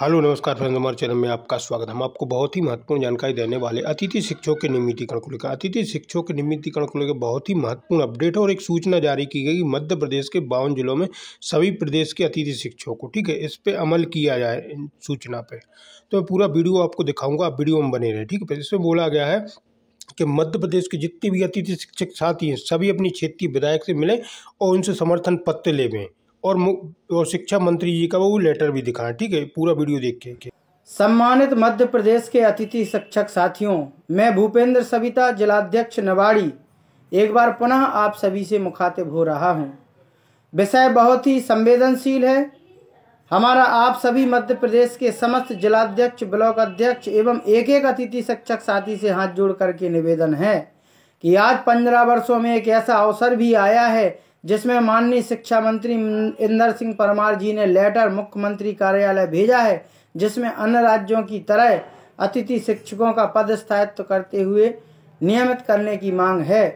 hello नमस्कार friends हमारे channel में आपका स्वागत हम आपको बहुत ही महत्वपूर्ण जानकारी देने वाले अतिथि शिक्षकों के नियमितीकरण को लेकर अतिथि शिक्षकों के नियमितीकरण को लेकर बहुत ही महत्वपूर्ण अपडेट और एक सूचना जारी की गई कि मध्य प्रदेश के बावन जिलों में सभी प्रदेश के अतिथि शिक्षकों को ठीक है इस पर अमल किया जाए इन सूचना पर तो मैं पूरा वीडियो आपको दिखाऊंगा आप वीडियो में बने रहे ठीक है इसमें बोला गया है कि मध्य प्रदेश के जितने भी अतिथि शिक्षक साथी हैं सभी अपनी क्षेत्रीय विधायक से मिलें और उनसे समर्थन पत्र ले लें और, और शिक्षा मंत्री जी का वो लेटर भी दिखाएं ठीक है पूरा वीडियो देख के सम्मानित मध्य प्रदेश के अतिथि शिक्षक साथियों मैं भूपेंद्र सविता जिलाध्यक्ष नवाड़ी एक बार पुनः आप सभी से मुखातिब हो रहा हूं विषय बहुत ही संवेदनशील है हमारा आप सभी मध्य प्रदेश के समस्त जिलाध्यक्ष ब्लॉक अध्यक्ष एवं एक एक अतिथि शिक्षक साथी से हाथ जोड़ करके निवेदन है कि आज पंद्रह वर्षों में एक ऐसा अवसर भी आया है जिसमें माननीय शिक्षा मंत्री इंदर सिंह परमार जी ने लेटर मुख्यमंत्री कार्यालय भेजा है जिसमें अन्य राज्यों की तरह अतिथि शिक्षकों का पद स्थायित्व करते हुए नियमित करने की मांग है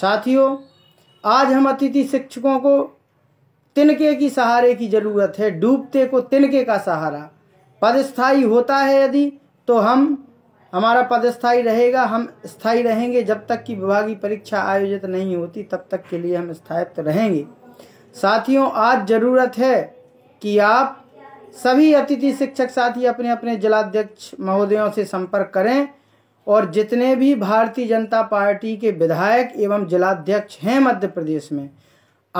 साथियों आज हम अतिथि शिक्षकों को तिनके की सहारे की जरूरत है डूबते को तिनके का सहारा पदस्थायी होता है यदि तो हम हमारा पद स्थायी रहेगा हम स्थायी रहेंगे जब तक कि विभागीय परीक्षा आयोजित नहीं होती तब तक के लिए हम स्थायित्व रहेंगे साथियों आज जरूरत है कि आप सभी अतिथि शिक्षक साथी अपने अपने जिलाध्यक्ष महोदयों से संपर्क करें और जितने भी भारतीय जनता पार्टी के विधायक एवं जिलाध्यक्ष हैं मध्य प्रदेश में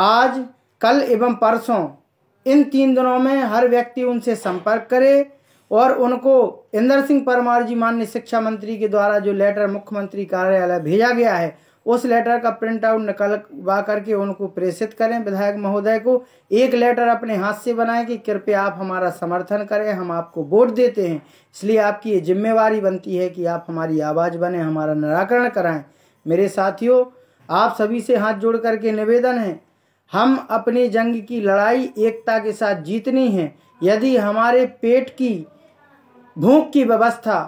आज कल एवं परसों इन तीन दिनों में हर व्यक्ति उनसे संपर्क करे और उनको इंदर सिंह परमार जी मान्य शिक्षा मंत्री के द्वारा जो लेटर मुख्यमंत्री कार्यालय भेजा गया है उस लेटर का प्रिंट आउट निकलवा करके उनको प्रेषित करें विधायक महोदय को एक लेटर अपने हाथ से बनाएं कि कृपया आप हमारा समर्थन करें हम आपको वोट देते हैं इसलिए आपकी ये जिम्मेवारी बनती है कि आप हमारी आवाज़ बने हमारा निराकरण कराएं मेरे साथियों आप सभी से हाथ जोड़ करके निवेदन है हम अपनी जंग की लड़ाई एकता के साथ जीतनी है यदि हमारे पेट की भूख की व्यवस्था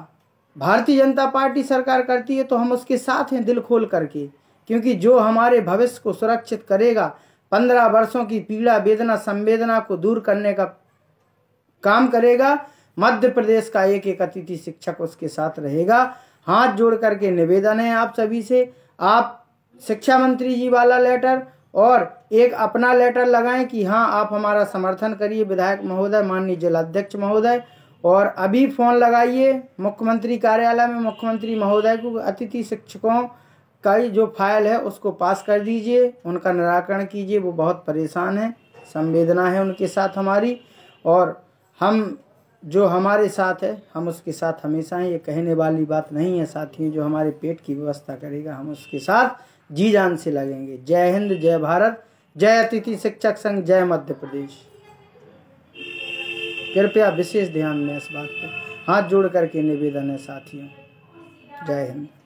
भारतीय जनता पार्टी सरकार करती है तो हम उसके साथ हैं दिल खोल करके क्योंकि जो हमारे भविष्य को सुरक्षित करेगा पंद्रह वर्षों की पीड़ा वेदना संवेदना को दूर करने का काम करेगा मध्य प्रदेश का एक एक अतिथि शिक्षक उसके साथ रहेगा हाथ जोड़ करके निवेदन है आप सभी से आप शिक्षा मंत्री जी वाला लेटर और एक अपना लेटर लगाएं कि हाँ आप हमारा समर्थन करिए विधायक महोदय माननीय जिलाध्यक्ष महोदय और अभी फ़ोन लगाइए मुख्यमंत्री कार्यालय में मुख्यमंत्री महोदय को अतिथि शिक्षकों का जो फाइल है उसको पास कर दीजिए उनका निराकरण कीजिए वो बहुत परेशान है संवेदना है उनके साथ हमारी और हम जो हमारे साथ है हम उसके साथ हमेशा ही ये कहने वाली बात नहीं है साथियों जो हमारे पेट की व्यवस्था करेगा हम उसके साथ जी जान से लगेंगे जय हिंद जय भारत जय अतिथि शिक्षक संघ जय मध्य प्रदेश कृपया विशेष ध्यान दें इस बात पर हाथ जोड़ करके निवेदन है साथियों जय हिंद